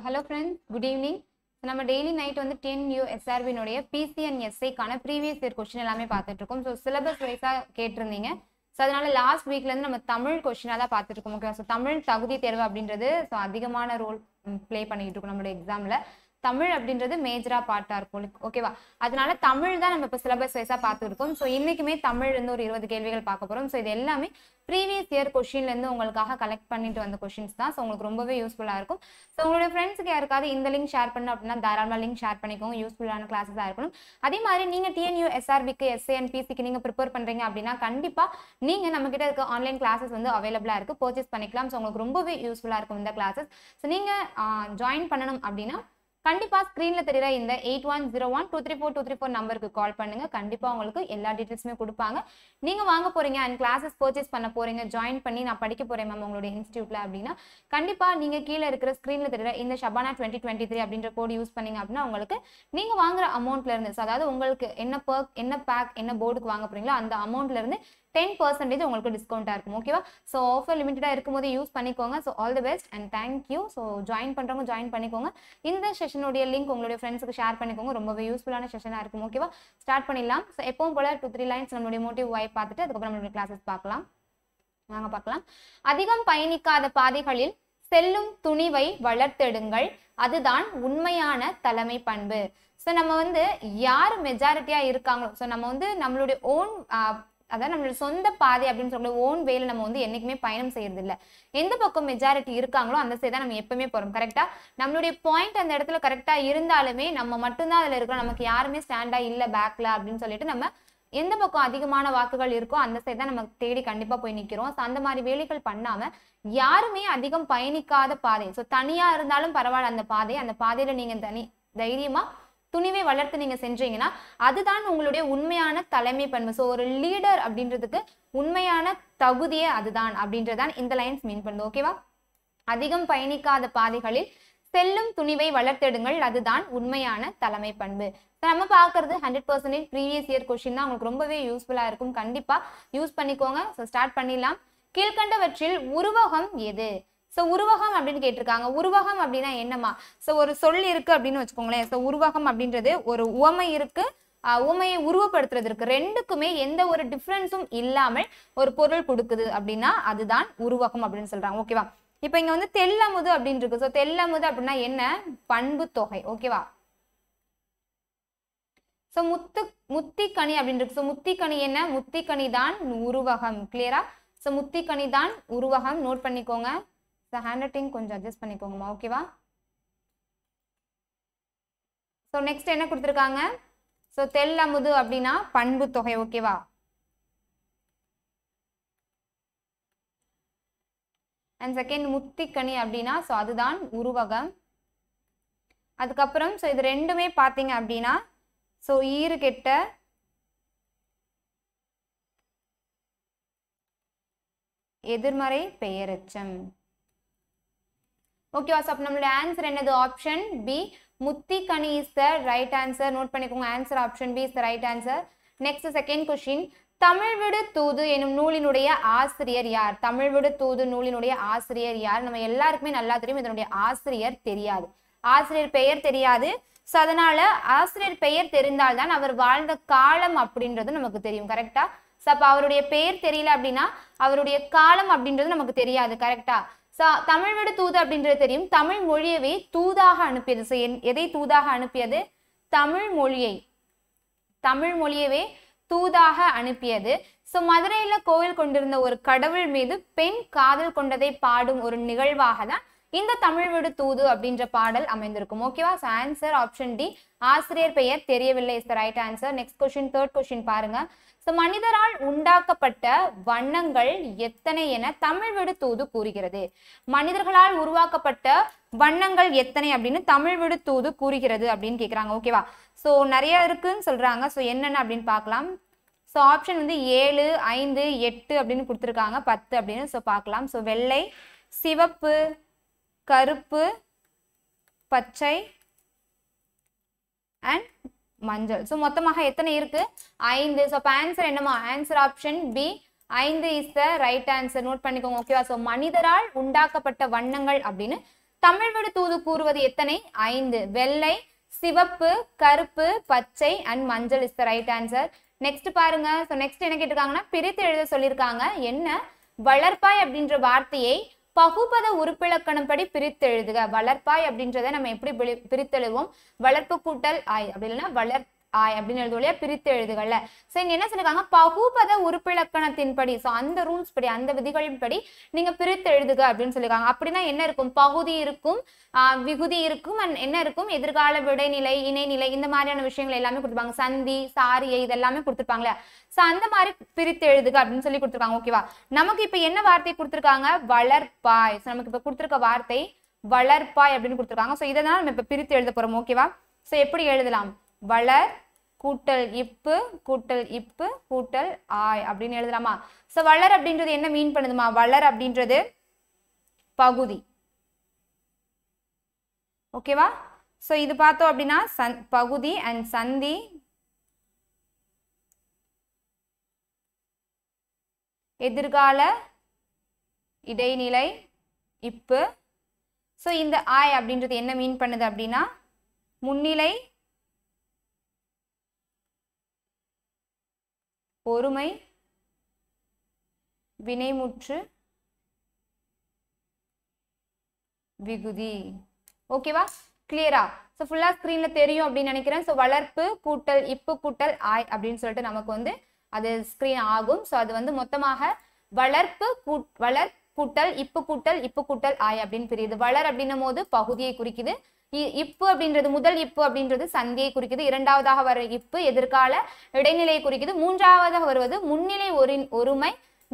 so hello friends good evening so நம்ம daily night வந்து டென் யூ எஸ்ஆர்பினுடைய பிசிஎன்எஸ்ஐக்கான ப்ரீவியஸ் இயர் கொஸ்டின் எல்லாமே பார்த்துட்டு இருக்கோம் ஸோ சிலபஸ் வைஸாக கேட்டிருந்தீங்க ஸோ அதனால லாஸ்ட் வீக்லேருந்து நம்ம தமிழ் கொஸ்டினாக தான் பார்த்துட்டு இருக்கோம் ஓகே ஸோ தமிழ் தகுதி தேர்வு அப்படின்றது ஸோ அதிகமான ரோல் ப்ளே பண்ணிக்கிட்டு இருக்கோம் நம்மளுடைய எக்ஸாமில் தமிழ் அப்படின்றது மேஜரா பாட்டா இருக்கும் ஓகேவா அதனால தமிழ் தான் நம்ம இப்போ சிலபஸ் வைஸா பார்த்துருக்கோம் ஸோ இன்னைக்குமே தமிழ் இருந்து ஒரு இருபது கேள்விகள் பார்க்க போறோம் ஸோ இது எல்லாமே ப்ரீவியஸ் இயர் கொஷின்ல இருந்து உங்களுக்காக கலெக்ட் பண்ணிட்டு வந்த கொஷின்ஸ் தான் ஸோ உங்களுக்கு ரொம்பவே யூஸ்ஃபுல்லா இருக்கும் ஸோ உங்களுடைய ஃப்ரெண்ட்ஸுக்கு யாருக்காவது இந்த லிங்க் ஷேர் பண்ணணும் அப்படின்னா தாராளமாக லிங்க் ஷேர் பண்ணிக்கோங்க யூஸ்ஃபுல்லான கிளாஸஸா இருக்கணும் அதே மாதிரி நீங்க டிஎன்யூ எஸ்ஆர்பிக்கு எஸ்ஏஎன்பிசிக்கு நீங்க ப்ரிப்பேர் பண்றீங்க அப்படின்னா கண்டிப்பா நீங்க நம்ம கிட்ட இருக்க ஆன்லைன் கிளாஸஸ் வந்து அவைலபிளா இருக்கு பர்ச்சேஸ் பண்ணிக்கலாம் ஸோ உங்களுக்கு ரொம்பவே யூஸ்ஃபுல்லா இருக்கும் இந்த கிளாஸஸ் ஸோ நீங்க ஜாயின் பண்ணணும் அப்படின்னா கண்டிப்பாக ஸ்க்ரீனில் தெரிகிற இந்த eight one zero one two three four two three four நம்பருக்கு கால் பண்ணுங்க கண்டிப்பாக உங்களுக்கு எல்லா டீட்டெயில்ஸுமே கொடுப்பாங்க நீங்கள் வாங்க போகிறீங்க அண்ட் கிளாஸஸ் பர்ச்சேஸ் பண்ண போகிறீங்க ஜாயின் பண்ணி நான் படிக்க போகிறேன் மேம் உங்களுடைய இன்ஸ்டியூட்டில் அப்படின்னா கண்டிப்பாக நீங்கள் கீழே இருக்கிற ஸ்க்ரீனில் தெரிகிற இந்த ஷபானா டுவெண்ட்டி டுவெண்ட்டி த்ரீ அப்படின்ற கோடு யூஸ் பண்ணிங்க அப்படின்னா உங்களுக்கு நீங்கள் வாங்குற அமௌண்ட்லேருந்து அதாவது உங்களுக்கு என்ன பர்க் என்ன பேக் என்ன போர்டுக்கு வாங்க போகிறீங்களோ அந்த அமௌண்ட்லேருந்து டென் பர்சன்டேஜ் உங்களுக்கு டிஸ்கவுண்ட்டாக இருக்கும் ஓகேவா ஸோ ஆஃபர் லிமிட்டடாக இருக்கும்போது யூஸ் பண்ணிக்கோங்க so all the best and thank you so join பண்ணுறவங்க ஜாயின் பண்ணிக்கோங்க இந்த செஷனுடைய லிங்க் உங்களுடைய ஃப்ரெண்ட்ஸுக்கு ஷேர் பண்ணிக்கோங்க ரொம்பவே யூஸ்ஃபுல்லான செஷனாக இருக்கும் ஓகேவா ஸ்டார்ட் பண்ணிடலாம் ஸோ எப்பவும் போல டூ த்ரீ லைன்ஸ் நம்மளுடைய மோட்டிவ் வாய்ப்பு பார்த்துட்டு அதுக்கப்புறம் நம்மளுடைய கிளாஸஸ் பார்க்கலாம் நாங்கள் பார்க்கலாம் அதிகம் பயணிக்காத பாதைகளில் செல்லும் துணிவை வளர்த்தெடுங்கள் அதுதான் உண்மையான தலைமை பண்பு ஸோ நம்ம வந்து யார் மெஜாரிட்டியாக இருக்காங்களோ ஸோ நம்ம வந்து நம்மளுடைய ஓன் அதாவது நம்மளோட சொந்த பாதை அப்படின்னு சொல்லக்கூடிய ஓன் வேல நம்ம வந்து என்றைக்குமே பயணம் செய்யறது இல்லை எந்த பக்கம் மெஜாரிட்டி இருக்காங்களோ அந்த சைடு தான் நம்ம எப்பவுமே போகிறோம் கரெக்டாக நம்மளுடைய பாயிண்ட் அந்த இடத்துல கரெக்டாக இருந்தாலுமே நம்ம மட்டும்தான் அதில் இருக்கிறோம் நமக்கு யாருமே ஸ்டாண்டாக இல்லை பேக்கில் அப்படின்னு சொல்லிட்டு நம்ம எந்த பக்கம் அதிகமான வாக்குகள் இருக்கோ அந்த சைடு தான் நம்ம தேடி கண்டிப்பாக போய் நிற்கிறோம் ஸோ அந்த மாதிரி வேலைகள் பண்ணாமல் யாருமே அதிகம் பயணிக்காத பாதை ஸோ தனியாக இருந்தாலும் பரவாயில்ல அந்த பாதை அந்த பாதையில் நீங்கள் தனி தைரியமாக துணிவை வளர்த்து நீங்கள் சென்றீங்கன்னா அதுதான் உங்களுடைய உண்மையான தலைமை பண்பு ஸோ ஒரு லீடர் அப்படின்றதுக்கு உண்மையான தகுதியே அதுதான் அப்படின்றதான் இந்த லைன்ஸ் மீன் பண்ணு ஓகேவா அதிகம் பயணிக்காத பாதைகளில் செல்லும் துணிவை வளர்த்தெடுங்கள் அதுதான் உண்மையான தலைமை பண்பு நம்ம பார்க்கறது hundred percentage previous year question தான் உங்களுக்கு ரொம்பவே யூஸ்ஃபுல்லாக இருக்கும் கண்டிப்பாக யூஸ் பண்ணிக்கோங்க ஸோ ஸ்டார்ட் பண்ணிடலாம் கீழ்கண்டவற்றில் உருவகம் எது ஸோ உருவகம் அப்படின்னு கேட்டிருக்காங்க உருவகம் அப்படின்னா என்னமா ஸோ ஒரு சொல் இருக்கு அப்படின்னு வச்சுக்கோங்களேன் ஸோ உருவகம் அப்படின்றது ஒரு உவமை இருக்கு உமையை உருவப்படுத்துறதுக்கு ரெண்டுக்குமே எந்த ஒரு டிஃப்ரென்ஸும் இல்லாமல் ஒரு பொருள் கொடுக்குது அப்படின்னா அதுதான் உருவகம் அப்படின்னு சொல்றாங்க ஓகேவா இப்போ இங்க வந்து தெல்லமுது அப்படின்னு இருக்கு ஸோ தெல்லமுது அப்படின்னா என்ன பண்பு தொகை ஓகேவா ஸோ முத்து முத்திக்கணி அப்படின்னு இருக்கு ஸோ முத்திக்கணி என்ன முத்திக்கணி தான் உருவகம் கிளியரா ஸோ முத்திக்கணி தான் உருவகம் நோட் பண்ணிக்கோங்க ஸோ ஹேண்ட் ரைட்டிங் கொஞ்சம் அட்ஜஸ்ட் பண்ணிக்கோங்கம்மா ஓகேவா ஸோ நெக்ஸ்ட் என்ன கொடுத்துருக்காங்க ஸோ தெல் அமுது அப்படின்னா பண்பு தொகை ஓகேவா அண்ட் செகண்ட் முத்திக்கணி அப்படின்னா ஸோ அதுதான் உருவகம் அதுக்கப்புறம் ஸோ இது ரெண்டுமே பார்த்தீங்க அப்படின்னா ஸோ ஈறு கெட்ட எதிர்மறை பெயரச்சம் ஓகேவா ஸோ அப்போ நம்மளோட ஆன்சர் என்னது ஆப்ஷன் பி முத்திக்கனி is the right answer note பண்ணிக்கோங்க answer option B is the right answer next second question Tamil Vidu Thoothu எனும் நூலினுடைய ஆசிரியர் யார் தமிழ் விடு தூது நூலினுடைய ஆசிரியர் யார் நம்ம எல்லாருக்குமே நல்லா தெரியும் இதனுடைய ஆசிரியர் தெரியாது ஆசிரியர் பெயர் தெரியாது ஸோ அதனால ஆசிரியர் பெயர் தெரிந்தால்தான் அவர் வாழ்ந்த காலம் அப்படின்றது நமக்கு தெரியும் கரெக்டா ஸோ அப்போ அவருடைய பெயர் தெரியல அப்படின்னா அவருடைய காலம் அப்படின்றது நமக்கு தெரியாது கரெக்டா தமிழ் விடு தூது அப்படின்றது தெரியும் தமிழ் மொழியவே தூதாக அனுப்பியது ஸோ எதை தூதாக அனுப்பியது தமிழ் மொழியை தமிழ் மொழியவே தூதாக அனுப்பியது ஸோ மதுரையில கோவில் கொண்டிருந்த ஒரு கடவுள் மீது பெண் காதல் கொண்டதை பாடும் ஒரு நிகழ்வாக தான் இந்த தமிழ் விடு தூது அப்படின்ற பாடல் அமைந்திருக்கும் ஓகேவா ஸோ ஆன்சர் ஆப்ஷன் டி ஆசிரியர் பெயர் தெரியவில்லை is the right answer next question தேர்ட் கொஸ்டின் பாருங்க ஸோ மனிதரால் உண்டாக்கப்பட்ட வண்ணங்கள் எத்தனை என தமிழ் விடு தூது கூறுகிறது மனிதர்களால் உருவாக்கப்பட்ட வண்ணங்கள் எத்தனை அப்படின்னு தமிழ் விடு தூது கூறுகிறது அப்படின்னு கேட்குறாங்க ஓகேவா ஸோ நிறைய இருக்குன்னு சொல்றாங்க ஸோ என்னென்ன அப்படின்னு பார்க்கலாம் ஸோ ஆப்ஷன் வந்து ஏழு ஐந்து எட்டு அப்படின்னு கொடுத்துருக்காங்க பத்து அப்படின்னு ஸோ பார்க்கலாம் ஸோ வெள்ளை சிவப்பு கருப்பு பச்சை அண்ட் மஞ்சள் ஸோ மொத்தமாக எத்தனை இருக்கு ஐந்து ஸோ இப்போ ஆன்சர் என்னமா ஆன்சர் ஆப்ஷன் பி ஐந்து is the right answer note பண்ணிக்கோங்க ஓகேவா ஸோ மனிதரால் உண்டாக்கப்பட்ட வண்ணங்கள் அப்படின்னு தமிழ்வடு தூது கூறுவது எத்தனை ஐந்து வெள்ளை சிவப்பு கருப்பு பச்சை அண்ட் மஞ்சள் is the right answer next பாருங்க ஸோ நெக்ஸ்ட் என்ன கேட்டிருக்காங்கன்னா பிரித்து எழுத சொல்லியிருக்காங்க என்ன வளர்ப்பாய் அப்படின்ற வார்த்தையை பகுபத உறுப்பிலக்கணம் படி பிரித்தெழுதுக வளர்ப்பாய் அப்படின்றத நம்ம எப்படி பிரித்தெழுவோம் வளர்ப்பு கூட்டல் ஆய் அப்படி இல்லைன்னா வளர் ஆய் அப்படின்னு எழுதுவழியா பிரித்து எழுதுகள்ல சோ இங்க என்ன சொல்லிருக்காங்க பகுபத உறுப்பிலக்கணத்தின்படி சோ அந்த ரூல்ஸ் படி அந்த விதிகளின் படி நீங்க பிரித்து எழுதுக அப்படின்னு சொல்லிருக்காங்க அப்படின்னா என்ன இருக்கும் பகுதி இருக்கும் விகுதி இருக்கும் என்ன இருக்கும் எதிர்கால விடைநிலை இணைநிலை இந்த மாதிரியான விஷயங்கள் எல்லாமே கொடுத்துருப்பாங்க சந்தி சாரியை இதெல்லாமே கொடுத்துருப்பாங்களே சோ அந்த மாதிரி பிரித்து எழுதுக அப்படின்னு சொல்லி கொடுத்துருக்காங்க ஓகேவா நமக்கு இப்ப என்ன வார்த்தை கொடுத்துருக்காங்க வளர்ப்பாய் நமக்கு இப்ப கொடுத்துருக்க வார்த்தை வளர்ப்பாய் அப்படின்னு கொடுத்துருக்காங்க சோ இதை நம்ம இப்ப பிரித்து எழுத போறோம் ஓகேவா சோ எப்படி எழுதலாம் வளர் கூட்டல் இப்பு கூட்டல் இப்பு கூட்டல் ஆய் அப்படின்னு எழுதலாமா ஸோ வளர் அப்படின்றது என்ன மீன் பண்ணுதுமா வளர் அப்படின்றது பகுதி ஓகேவா ஸோ இது பார்த்தோம் அப்படின்னா சந் பகுதி அண்ட் சந்தி எதிர்கால இடைநிலை இப்பு ஸோ இந்த ஆய் அப்படின்றது என்ன மீன் பண்ணுது அப்படின்னா முன்னிலை பொறுமை வினைமுற்று விகுதி ஓகேவா கிளியரா ஸோ ஃபுல்லாக ஸ்க்ரீனில் தெரியும் அப்படின்னு நினைக்கிறேன் ஸோ வளர்ப்பு கூட்டல் இப்பு கூட்டல் ஆய் அப்படின்னு சொல்லிட்டு நமக்கு வந்து அது ஸ்க்ரீன் ஆகும் ஸோ அது வந்து மொத்தமாக வளர்ப்பு கூட் வளர் கூட்டல் இப்பு கூட்டல் இப்பு கூட்டல் ஆய் அப்படின்னு பிரியுது வளர் அப்படின்னும் போது பகுதியை குறிக்குது இப்பு அப்படின்றது முதல் இப்பு அப்படின்றது சந்தியை குறிக்குது இரண்டாவதாக வர இப்பு எதிர்கால இடைநிலையை குறிக்குது மூன்றாவதாக வருவது முன்னிலை ஒரு ஒருமை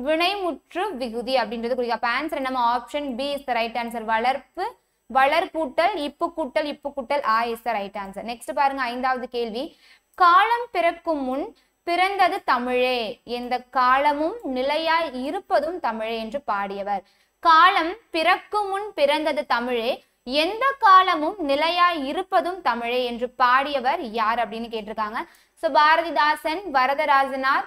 வினைமுற்று விகுதி அப்படின்றது குறிக்கும் அப்ப ஆன்சர் நம்ம option B is the right answer வளர்ப்பு கூட்டல் இப்பு கூட்டல் இப்பு கூட்டல் ஆ is the right answer next பாருங்க ஐந்தாவது கேள்வி காலம் பிறக்கும் முன் பிறந்தது தமிழே எந்த காலமும் நிலையாய் இருப்பதும் தமிழே என்று பாடியவர் காலம் பிறக்கும் முன் பிறந்தது தமிழே எந்த காலமும் நிலையாய் இருப்பதும் தமிழே என்று பாடியவர் யார் அப்படின்னு கேட்டிருக்காங்க ஸோ பாரதிதாசன் வரதராஜனார்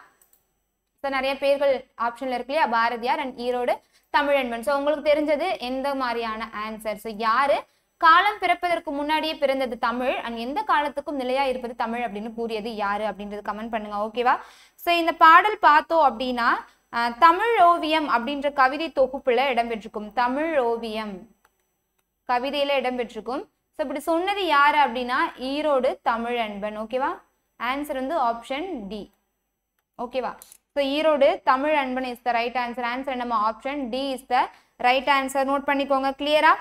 ஸோ நிறைய பேர்கள் ஆப்ஷன்ல இருக்கு இல்லையா பாரதியார் அண்ட் ஈரோடு தமிழன்பன் ஸோ உங்களுக்கு தெரிஞ்சது எந்த மாதிரியான ஆன்சர் ஸோ யாரு காலம் பிறப்பதற்கு முன்னாடியே பிறந்தது தமிழ் அண்ட் எந்த காலத்துக்கும் நிலையா இருப்பது தமிழ் அப்படின்னு கூறியது யாரு அப்படின்றது கமெண்ட் பண்ணுங்க ஓகேவா ஸோ இந்த பாடல் பார்த்தோம் அப்படின்னா தமிழ் ஓவியம் அப்படின்ற கவிதை தொகுப்புல இடம்பெற்றிருக்கும் தமிழ் ஓவியம் கவிதையில இடம்பெற்றிருக்கும் ஸோ இப்படி சொன்னது யார் அப்படின்னா ஈரோடு தமிழ் அன்பன் ஓகேவா ஆன்சர் வந்து ஆப்ஷன் டி ஓகேவா so Erode Tamilanban is the right answer answer நம்ம option D is the right answer note பண்ணிக்கோங்க கிளியரா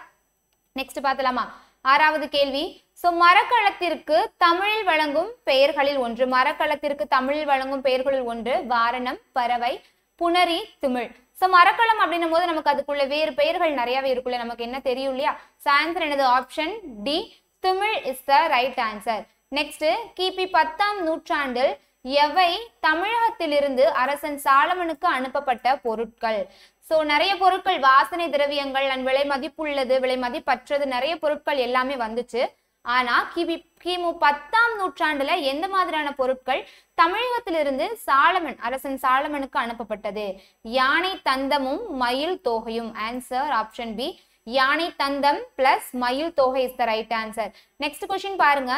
நெக்ஸ்ட் பார்த்தலாமா ஆறாவது கேள்வி ஸோ மரக்களத்திற்கு தமிழில் வழங்கும் பெயர்களில் ஒன்று மரக்களத்திற்கு தமிழில் வழங்கும் பெயர்களில் ஒன்று வாரணம் பறவை புனரி திமிழ் ஸோ மரக்கலம் அப்படின்னும் போது நமக்கு அதுக்குள்ள வேறு பெயர்கள் நிறையவே இருக்குள்ள நமக்கு என்ன தெரியும் இல்லையா ஸோ ஆன்சர் எனது ஆப்ஷன் டி திமிழ் is the right answer next கிபி பத்தாம் நூற்றாண்டில் எவை தமிழகத்திலிருந்து அரசன் சாலமனுக்கு அனுப்பப்பட்ட பொருட்கள் ஸோ நிறைய பொருட்கள் வாசனை திரவியங்கள் அண்ட் விலை மதிப்புள்ளது விலை மதிப்பற்றது நிறைய பொருட்கள் எல்லாமே வந்துச்சு ஆனா கிபி கிமு பத்தாம் நூற்றாண்டுல எந்த மாதிரியான பொருட்கள் தமிழகத்திலிருந்து சாலமன் அரசன் சாலமனுக்கு அனுப்பப்பட்டது யானை தந்தமும் மயில் தோகையும் ஆன்சர் ஆப்ஷன் பி யானை தந்தம் பிளஸ் மயில் தோகை is the right answer next question பாருங்க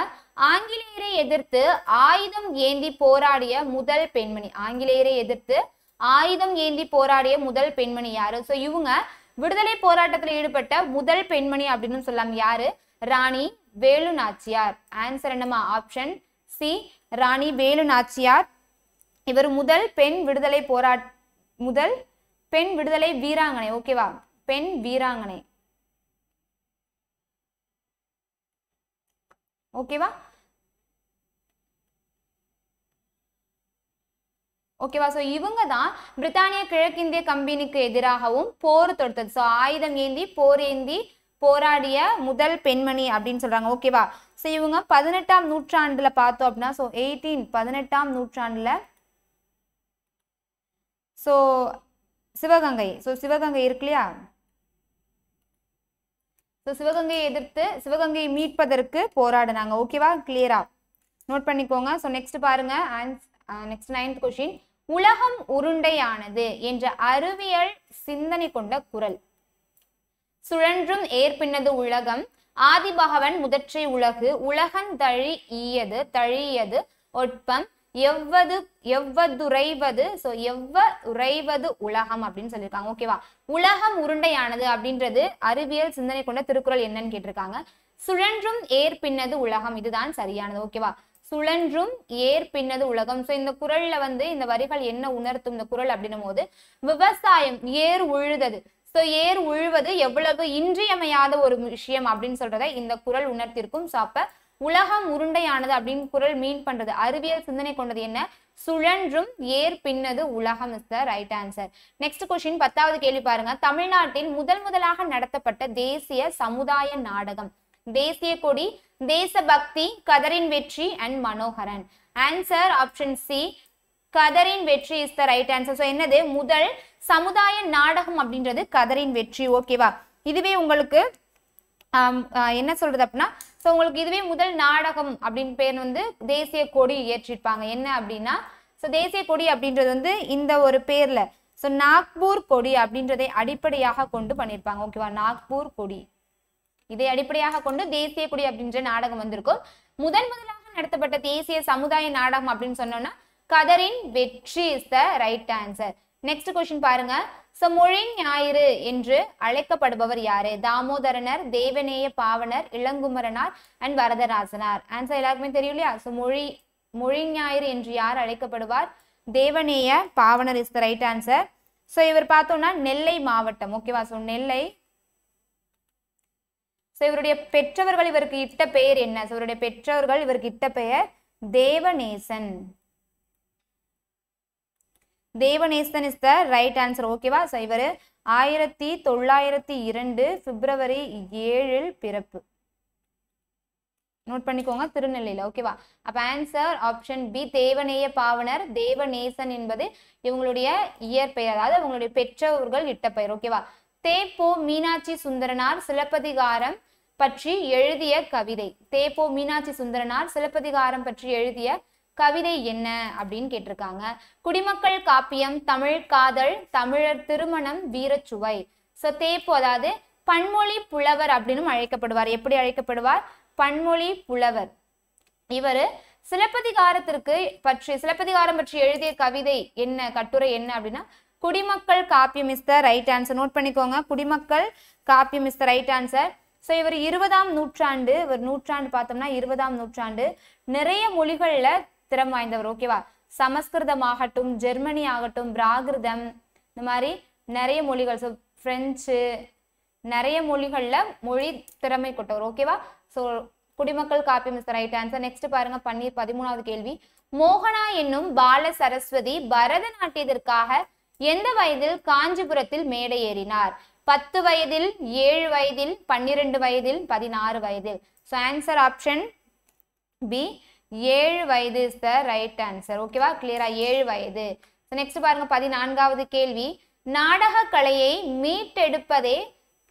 ஆங்கிலேயரை எதிர்த்து ஆயுதம் ஏந்தி போராடிய முதல் பெண்மணி ஆங்கிலேயரை எதிர்த்து ஆயுதம் ஏந்தி போராடிய முதல் பெண்மணி யாரு சோ இவங்க விடுதலை போராட்டத்தில் ஈடுபட்ட முதல் பெண்மணி அப்படின்னு சொல்லலாம் யாரு ராணி வேலு நாச்சியார் ஆன்சர் என்னமா ஆப்ஷன் சி ராணி வேலு நாச்சியார் இவர் முதல் பெண் விடுதலை போராட் முதல் பெண் விடுதலை வீராங்கனை ஓகேவா பெண் வீராங்கனை ஓகேவா ஓகேவா ஸோ இவங்க தான் பிரித்தானிய கிழக்கிந்திய கம்பெனிக்கு எதிராகவும் போர் தொடுத்தது ஸோ ஆயுதம் ஏந்தி போர் ஏந்தி போராடிய முதல் பெண்மணி அப்படின்னு சொல்கிறாங்க ஓகேவா ஸோ இவங்க பதினெட்டாம் நூற்றாண்டில் பார்த்தோம் அப்படின்னா ஸோ எயிட்டீன் பதினெட்டாம் நூற்றாண்டில் ஸோ சிவகங்கை ஸோ சிவகங்கை இருக்கு இல்லையா ஸோ சிவகங்கையை எதிர்த்து சிவகங்கையை மீட்பதற்கு போராடினாங்க ஓகேவா கிளியரா நோட் பண்ணிக்கோங்க ஸோ நெக்ஸ்ட் பாருங்க நெக்ஸ்ட் நைன்த் கொஷின் உலகம் உருண்டையானது என்ற அறிவியல் சிந்தனை கொண்ட குரல் சுழன்றும் ஏற்பின்னது உலகம் ஆதிபகவன் முதற்றை உலகு தழி ஈயது தழியது ஒட்பம் எவ்வது எவ்வதுரைவது சோ எவ்வ உறைவது உலகம் அப்படின்னு சொல்லியிருக்காங்க ஓகேவா உலகம் உருண்டையானது அப்படின்றது அறிவியல் சிந்தனை கொண்ட திருக்குறள் என்னன்னு கேட்டிருக்காங்க சுழன்றும் ஏர் பின்னது உலகம் இதுதான் சரியானது ஓகேவா சுழன்றும் ஏர் பின்னது உலகம் சோ இந்த குரல்ல வந்து இந்த வரிகள் என்ன உணர்த்தும் இந்த குரல் அப்படின்னும் போது விவசாயம் ஏர் உழுதது ஸோ ஏர் உழுவது எவ்வளவு இன்றியமையாத ஒரு விஷயம் அப்படின்னு சொல்றத இந்த குரல் உணர்த்திருக்கும் ஸோ அப்ப உலகம் உருண்டையானது அப்படின்னு குரல் மீன் பண்றது அறிவியல் சிந்தனை கொண்டது என்ன சுழன்றும் ஏர் பின்னது உலகம் is the right answer next question பத்தாவது கேள்வி பாருங்க தமிழ்நாட்டில் முதல் முதலாக நடத்தப்பட்ட தேசிய சமுதாய நாடகம் தேசிய கொடி தேசபக்தி கதரின் வெற்றி and Manoharan answer option C கதரின் வெற்றி is the right answer so என்னது முதல் சமுதாய நாடகம் அப்படின்றது கதரின் வெற்றி ஓகேவா இதுவே உங்களுக்கு என்ன சொல்றது அப்படின்னா ஸோ உங்களுக்கு இதுவே முதல் நாடகம் அப்படின்னு பேர் வந்து தேசிய கொடி ஏற்றிருப்பாங்க என்ன அப்படின்னா ஸோ தேசிய கொடி அப்படின்றது வந்து இந்த ஒரு பேர்ல ஸோ நாக்பூர் கொடி அப்படின்றதை அடிப்படையாக கொண்டு பண்ணியிருப்பாங்க ஓகேவா நாக்பூர் கொடி இதை அடிப்படையாக கொண்டு தேசிய கொடி அப்படின்ற நாடகம் வந்திருக்கும் முதன் முதலாக நடத்தப்பட்ட தேசிய சமுதாய நாடகம் அப்படின்னு சொன்னோம்னா கதரின் வெற்றி is the right answer next question பாருங்க ச ஞாயிறு என்று அழைக்கப்படுபவர் யாரு தாமோதரனர் தேவநேய பாவனர் இளங்குமரனார் அண்ட் வரதராசனார் ஆன்சர் எல்லாருக்குமே தெரியும் இல்லையா மொழி மொழி ஞாயிறு என்று யார் அழைக்கப்படுவார் Devaneya Pavanar is the right answer so இவர் பார்த்தோம்னா நெல்லை மாவட்டம் ஓகேவா ஸோ நெல்லை ஸோ இவருடைய பெற்றவர்கள் இவருக்கு இட்ட பெயர் என்ன ஸோ இவருடைய பெற்றவர்கள் இவருக்கு இட்ட பெயர் Devanesan Devanesan is the right answer ஓகேவா ஸோ இவர் ஆயிரத்தி தொள்ளாயிரத்தி இரண்டு பிப்ரவரி ஏழில் பிறப்பு நோட் பண்ணிக்கோங்க திருநெல்வேலியில் ஓகேவா அப்போ answer option B Devaneya Pavanar Devanesan என்பது இவங்களுடைய இயற்பெயர் அதாவது அவங்களுடைய பெற்றோர்கள் இட்ட பெயர் ஓகேவா தேப்போ மீனாட்சி சுந்தரனார் சிலப்பதிகாரம் பற்றி எழுதிய கவிதை தேப்போ மீனாட்சி சுந்தரனார் சிலப்பதிகாரம் பற்றி எழுதிய கவிதை என்ன அப்படின்னு கேட்டிருக்காங்க குடிமக்கள் காப்பியம் தமிழ் காதல் தமிழர் திருமணம் வீரச்சுவை ஸோ தேப்பு அதாவது பன்மொழி புலவர் அப்படின்னு அழைக்கப்படுவார் எப்படி அழைக்கப்படுவார் பன்மொழி புலவர் இவர் சிலப்பதிகாரத்திற்கு பற்றி சிலப்பதிகாரம் பற்றி எழுதிய கவிதை என்ன கட்டுரை என்ன அப்படின்னா குடிமக்கள் காப்பி is the right answer note பண்ணிக்கோங்க குடிமக்கள் காப்பி is the right answer so இவர் இருபதாம் நூற்றாண்டு இவர் நூற்றாண்டு பார்த்தோம்னா இருபதாம் நூற்றாண்டு நிறைய மொழிகளில் திறம் வாய்ந்தவர் ஓகேவா சமஸ்கிருதம் ஆகட்டும் ஜெர்மனி ஆகட்டும் பிராகிருதம் இந்த மாதிரி நிறைய மொழிகள் ஸோ ஃப்ரெஞ்சு நிறைய மொழிகளில் மொழி திறமை கொண்டவர் ஓகேவா ஸோ குடிமக்கள் காப்பி மிஸ் ரைட் ஆன்சர் நெக்ஸ்ட் பாருங்க பன்னீர் பதிமூணாவது கேள்வி மோகனா என்னும் பால சரஸ்வதி பரதநாட்டியத்திற்காக எந்த வயதில் காஞ்சிபுரத்தில் மேடை ஏறினார் பத்து வயதில் ஏழு வயதில் பன்னிரெண்டு வயதில் பதினாறு வயதில் ஸோ ஆன்சர் ஆப்ஷன் பி ஏழு வயது இஸ் த ரைட் ஆன்சர் ஓகேவா கிளியரா ஏழு வயது ஸோ நெக்ஸ்ட் பாருங்க பதினான்காவது கேள்வி நாடக கலையை மீட்டெடுப்பதே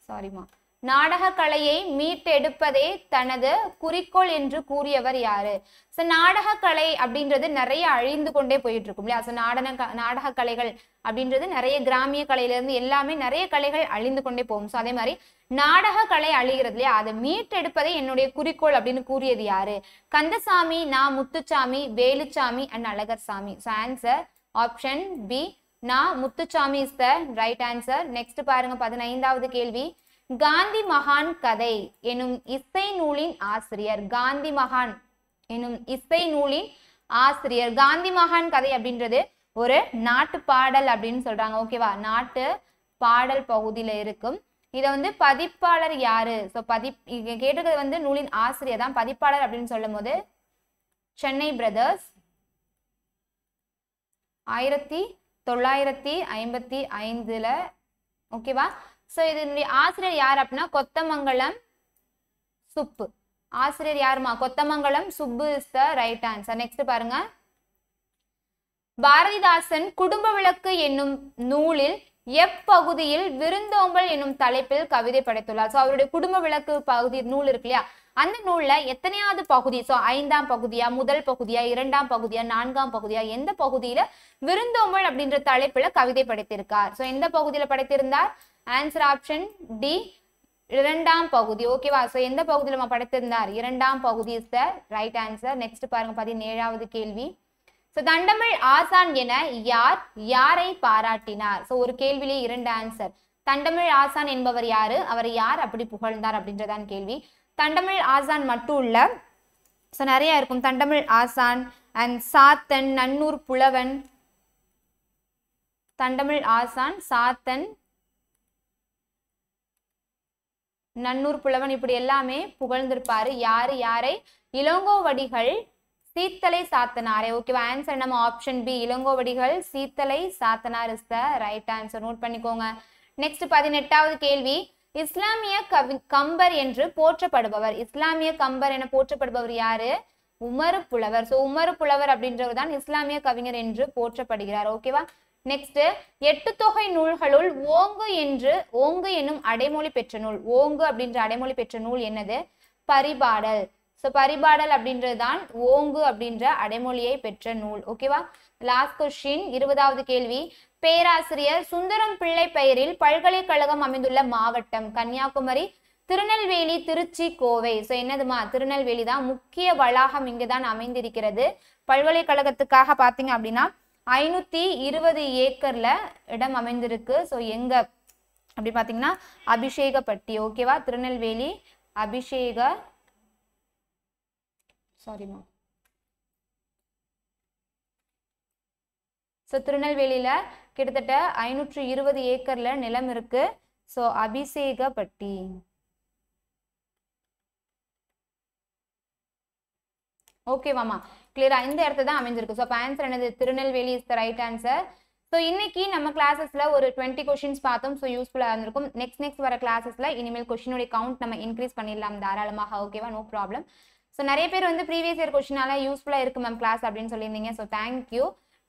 சாரிம்மா நாடகக்கலையை கலையை மீட்டெடுப்பதே தனது குறிக்கோள் என்று கூறியவர் யாரு ஸோ நாடகக்கலை அப்படின்றது நிறைய அழிந்து கொண்டே போயிட்டு இருக்கும் இல்லையா ஸோ நாடன நாடக கலைகள் அப்படின்றது நிறைய கிராமிய கலையிலேருந்து எல்லாமே நிறைய கலைகள் அழிந்து கொண்டே போகும் ஸோ அதே மாதிரி நாடக கலை அழிகிறது இல்லையா அதை மீட்டெடுப்பதே என்னுடைய குறிக்கோள் அப்படின்னு கூறியது யாரு கந்தசாமி நா முத்துச்சாமி வேலுச்சாமி அண்ட் அழகர் சாமி so answer option B Na Muthusamy is the right answer next பாருங்க பதினைந்தாவது கேள்வி காந்தி மகான் கதை எனும் இசை நூலின் ஆசிரியர் காந்தி மகான் எனும் இசை நூலின் ஆசிரியர் காந்தி மகான் கதை அப்படின்றது ஒரு நாட்டு பாடல் அப்படின்னு சொல்றாங்க ஓகேவா நாட்டு பாடல் பகுதியில இருக்கும் இதை வந்து பதிப்பாளர் யாரு ஸோ பதி கேட்டுக்கிறது வந்து நூலின் ஆசிரியர் தான் பதிப்பாளர் அப்படின்னு சொல்லும் போது சென்னை பிரதர்ஸ் ஆயிரத்தி தொள்ளாயிரத்தி ஐம்பத்தி ஐந்துல ஓகேவா ஸோ இதனுடைய ஆசிரியர் யார் அப்படின்னா கொத்தமங்கலம் சுப்பு ஆசிரியர் யாருமா Kothamangalam Subbu is the right answer next பாருங்க பாரதிதாசன் குடும்ப விளக்கு என்னும் நூலில் எப்பகுதியில் விருந்தோம்பல் என்னும் தலைப்பில் கவிதை படைத்துள்ளார் ஸோ அவருடைய குடும்ப விளக்கு பகுதி நூல் இருக்கு இல்லையா அந்த நூல்ல எத்தனையாவது பகுதி ஸோ ஐந்தாம் பகுதியா முதல் பகுதியா இரண்டாம் பகுதியா நான்காம் பகுதியா எந்த பகுதியில விருந்தோம்பல் அப்படின்ற தலைப்புல கவிதை படைத்திருக்கார் ஸோ எந்த பகுதியில படைத்திருந்தார் ஆன்சர் ஆப்ஷன் டி இரண்டாம் பகுதி ஓகேவா ஸோ எந்த பகுதியில் நம்ம படுத்திருந்தார் இரண்டாம் பகுதி is the right answer next பாருங்க பதினேழாவது கேள்வி ஸோ தண்டமிழ் ஆசான் என யார் யாரை பாராட்டினார் ஸோ ஒரு கேள்வியிலே இரண்டு ஆன்சர் தண்டமிழ் ஆசான் என்பவர் யாரு அவர் யார் அப்படி புகழ்ந்தார் அப்படின்றதான் கேள்வி தண்டமிழ் ஆசான் மட்டும் இல்லை ஸோ நிறையா இருக்கும் தண்டமிழ் ஆசான் அண்ட் சாத்தன் நன்னூர் புலவன் தண்டமிழ் ஆசான் சாத்தன் நன்னூர் புலவன் இப்படி எல்லாமே புகழ்ந்திருப்பாரு யாரு யாரை இளங்கோவடிகள் சீத்தலை சாத்தனாரே ஓகேவா ஆன்சர் நம்ம option B Ilangovadigal Seethalai Sathanar is the right answer note பண்ணிக்கோங்க நெக்ஸ்ட் பதினெட்டாவது கேள்வி இஸ்லாமிய கவி கம்பர் என்று போற்றப்படுபவர் இஸ்லாமிய கம்பர் என போற்றப்படுபவர் யாரு உமரு புலவர் சோ உமரு புலவர் அப்படின்றவர் தான் இஸ்லாமிய கவிஞர் என்று போற்றப்படுகிறார் ஓகேவா நெக்ஸ்ட் எட்டு தொகை நூல்களுள் ஓங்கு என்று ஓங்கு என்னும் அடைமொழி பெற்ற நூல் ஓங்கு அப்படின்ற அடைமொழி பெற்ற நூல் என்னது பரிபாடல் ஸோ பரிபாடல் அப்படின்றது தான் ஓங்கு அப்படின்ற அடைமொழியை பெற்ற நூல் ஓகேவா லாஸ்ட் கொஸ்டின் இருபதாவது கேள்வி பேராசிரியர் சுந்தரம் பிள்ளை பெயரில் பல்கலைக்கழகம் அமைந்துள்ள மாவட்டம் கன்னியாகுமரி திருநெல்வேலி திருச்சி கோவை ஸோ என்னதுமா திருநெல்வேலி தான் முக்கிய வளாகம் இங்கு தான் அமைந்திருக்கிறது பல்கலைக்கழகத்துக்காக பார்த்தீங்க அப்படின்னா ஐநூற்றி இருபது ஏக்கரில் இடம் அமைந்திருக்கு ஸோ எங்கே அப்படி பார்த்தீங்கன்னா அபிஷேகப்பட்டி ஓகேவா திருநெல்வேலி அபிஷேக சாரிம்மா ஸோ திருநெல்வேலியில் கிட்டத்தட்ட ஐநூற்றி இருபது ஏக்கரில் நிலம் இருக்குது ஸோ அபிஷேகப்பட்டி ஓகேவாமா கிளியரா இந்த இடத்துல தான் அமைஞ்சிருக்கு ஸோ அப்போ ஆன்சர் என்னது Tirunelveli is the right answer so இன்னைக்கு நம்ம கிளாஸஸ்ல ஒரு டுவெண்ட்டி கொஸ்டின்ஸ் பார்த்தோம் ஸோ யூஸ்ஃபுல்லாக இருந்திருக்கும் நெக்ஸ்ட் நெக்ஸ்ட் வர கிளாஸஸ்ல இனிமேல் கொஸ்டினுடைய கவுண்ட் நம்ம இன்க்ரீஸ் பண்ணிடலாம் தாராளமாக ஓகேவா நோ ப்ராப்ளம் ஸோ நிறைய பேர் வந்து ப்ரீவியஸ் இயர் கொஷினால யூஸ்ஃபுல்லாக இருக்கு மேம் கிளாஸ் அப்படின்னு சொல்லியிருந்தீங்க ஸோ தேங்க்யூ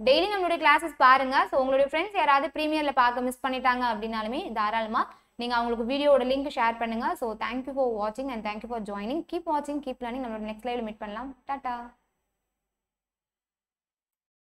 டெய்லி நம்மளுடைய கிளாஸஸ் பாருங்க ஸோ உங்களுடைய ஃப்ரெண்ட்ஸ் யாராவது ப்ரீமியர்ல பார்க்க மிஸ் பண்ணிட்டாங்க அப்படின்னாலுமே தாராளமாக நீங்கள் அவங்களுக்கு வீடியோட லிங்க் ஷேர் பண்ணுங்கள் ஸோ தேங்க்யூ ஃபார் வாட்சிங் and thank you for joining keep வாட்சிங் கீப் லேர்னிங் நம்மளோட நெக்ஸ்ட் லைவில் மீட் பண்ணலாம் டாட்டா